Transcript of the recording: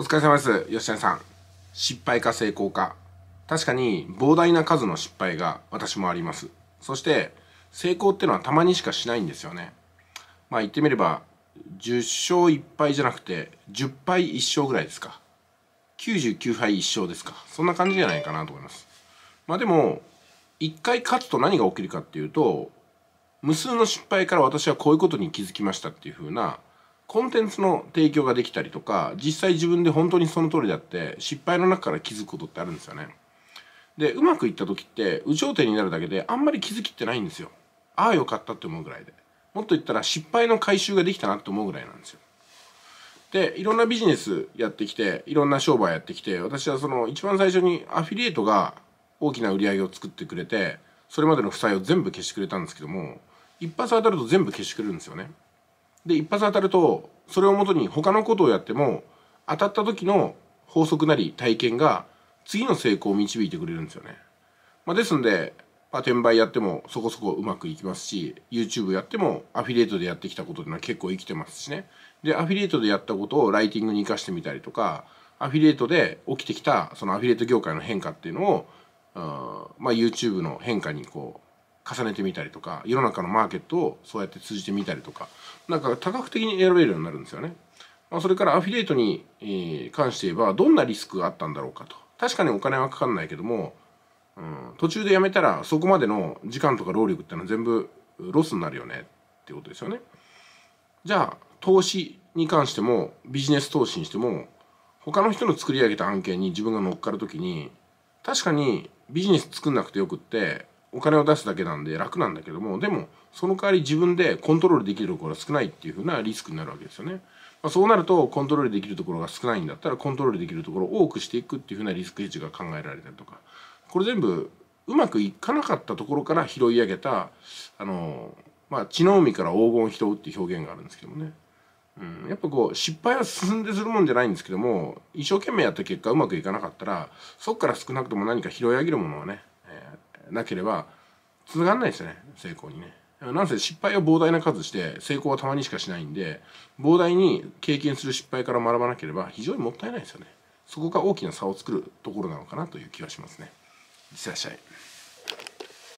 お疲れ様です。吉谷さん。失敗か成功か。確かに膨大な数の失敗が私もあります。そして成功ってのはたまにしかしないんですよね。まあ言ってみれば10勝1敗じゃなくて10敗1勝ぐらいですか。99敗1勝ですか。そんな感じじゃないかなと思います。まあでも1回勝つと何が起きるかっていうと無数の失敗から私はこういうことに気づきましたっていう風なコンテンツの提供ができたりとか実際自分で本当にその通りだって失敗の中から気づくことってあるんですよね。でうまくいった時って有頂天になるだけであんまり気づきってないんですよ。ああよかったって思うぐらいで。もっと言ったら失敗の回収ができたなって思うぐらいなんですよ。でいろんなビジネスやってきていろんな商売やってきて私はその一番最初にアフィリエイトが大きな売り上げを作ってくれてそれまでの負債を全部消してくれたんですけども一発当たると全部消してくれるんですよね。で一発当たるとそれをもとに他のことをやっても当たった時の法則なり体験が次の成功を導いてくれるんですよね。まあ、ですんで、まあ、転売やってもそこそこうまくいきますし YouTube やってもアフィリエイトでやってきたことっていうのは結構生きてますしね。でアフィリエイトでやったことをライティングに生かしてみたりとかアフィリエイトで起きてきたそのアフィリエイト業界の変化っていうのを、うんまあ、YouTube の変化にこう重ねてみたりとか世の中のマーケットをそうやって通じてみたりとかなんか多角的に選べるようになるんですよね。まあ、それからアフィリエイトに関して言えばどんなリスクがあったんだろうかと確かにお金はかかんないけども、うん、途中でやめたらそこまでの時間とか労力ってのは全部ロスになるよねってことですよね。じゃあ投資に関してもビジネス投資にしても他の人の作り上げた案件に自分が乗っかる時に確かにビジネス作んなくてよくってお金を出すだけなんで楽なんだけどもでもその代わり自分でコントロールできるところが少ないっていうふうなリスクになるわけですよね。まあ、そうなるとコントロールできるところが少ないんだったらコントロールできるところを多くしていくっていうふうなリスクヘッジが考えられたりとかこれ全部うまくいかなかったところから拾い上げたあの、まあ、血の海から黄金を拾うっていう表現があるんですけどもね。うん、やっぱこう失敗は進んでするもんじゃないんですけども一生懸命やった結果うまくいかなかったらそこから少なくとも何か拾い上げるものはね、えー、なければつながんないですね成功にねなんせ失敗を膨大な数して成功はたまにしかしないんで膨大に経験する失敗から学ばなければ非常にもったいないですよねそこが大きな差を作るところなのかなという気はしますねいってらっしゃい